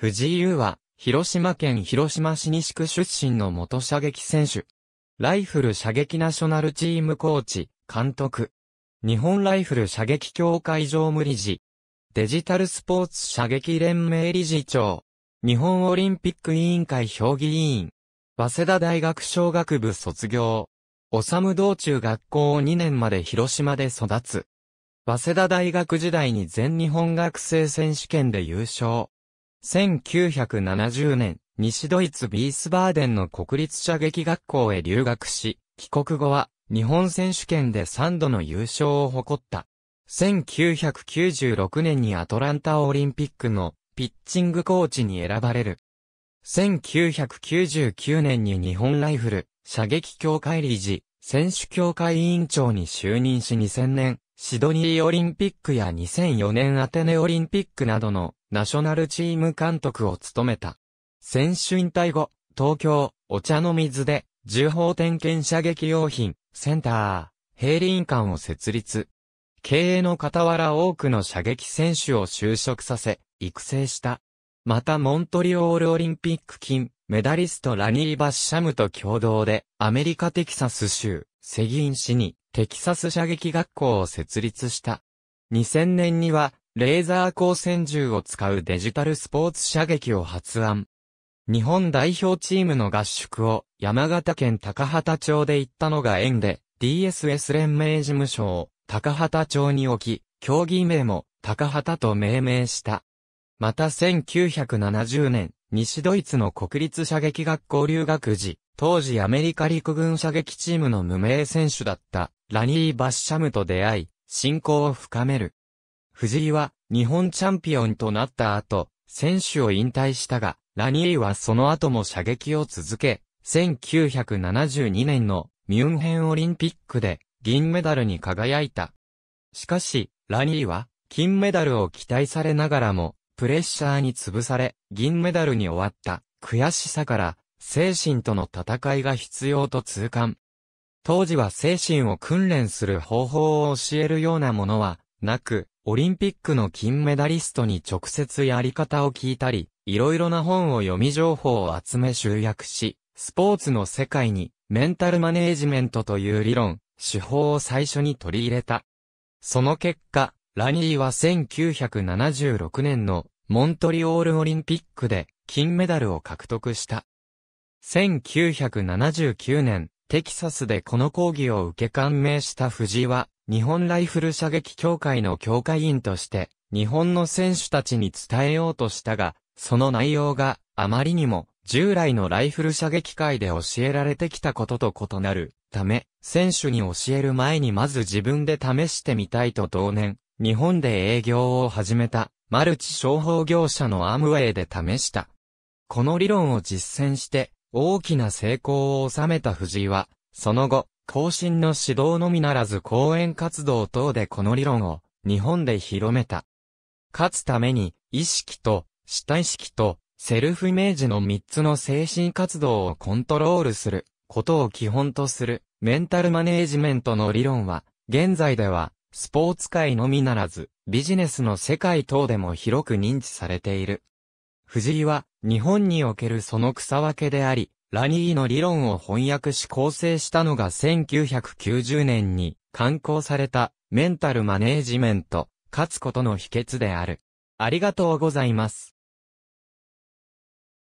藤井優は、広島県広島市西区出身の元射撃選手。ライフル射撃ナショナルチームコーチ、監督。日本ライフル射撃協会常務理事。デジタルスポーツ射撃連盟理事長。日本オリンピック委員会評議委員。早稲田大学小学部卒業。おさむ道中学校を2年まで広島で育つ。早稲田大学時代に全日本学生選手権で優勝。1970年、西ドイツビースバーデンの国立射撃学校へ留学し、帰国後は日本選手権で3度の優勝を誇った。1996年にアトランタオリンピックのピッチングコーチに選ばれる。1999年に日本ライフル射撃協会理事、選手協会委員長に就任し2000年、シドニーオリンピックや2004年アテネオリンピックなどのナショナルチーム監督を務めた。選手引退後、東京、お茶の水で、重宝点検射撃用品、センター、ヘイリン館を設立。経営の傍ら多くの射撃選手を就職させ、育成した。またモントリオールオリンピック金、メダリストラニー・バッシャムと共同で、アメリカテキサス州、セギン市に、テキサス射撃学校を設立した。2000年には、レーザー光線銃を使うデジタルスポーツ射撃を発案。日本代表チームの合宿を山形県高畑町で行ったのが縁で、DSS 連盟事務所を高畑町に置き、競技名も高畑と命名した。また1970年、西ドイツの国立射撃学校留学時、当時アメリカ陸軍射撃チームの無名選手だったラニー・バッシャムと出会い、信仰を深める。藤井は日本チャンピオンとなった後、選手を引退したが、ラニーはその後も射撃を続け、1972年のミュンヘンオリンピックで銀メダルに輝いた。しかし、ラニーは金メダルを期待されながらも、プレッシャーに潰され、銀メダルに終わった悔しさから、精神との戦いが必要と痛感。当時は精神を訓練する方法を教えるようなものはなく、オリンピックの金メダリストに直接やり方を聞いたり、いろいろな本を読み情報を集め集約し、スポーツの世界にメンタルマネージメントという理論、手法を最初に取り入れた。その結果、ラニーは1976年のモントリオールオリンピックで金メダルを獲得した。1979年、テキサスでこの講義を受け感銘した藤は、日本ライフル射撃協会の協会員として、日本の選手たちに伝えようとしたが、その内容があまりにも従来のライフル射撃界で教えられてきたことと異なるため、選手に教える前にまず自分で試してみたいと同年、日本で営業を始めたマルチ商法業者のアームウェイで試した。この理論を実践して大きな成功を収めた藤井は、その後、後進の指導のみならず講演活動等でこの理論を日本で広めた。勝つために意識と主体意識とセルフイメージの3つの精神活動をコントロールすることを基本とするメンタルマネージメントの理論は現在ではスポーツ界のみならずビジネスの世界等でも広く認知されている。藤井は日本におけるその草分けであり、ラニーの理論を翻訳し構成したのが1990年に刊行されたメンタルマネージメント、勝つことの秘訣である。ありがとうございます。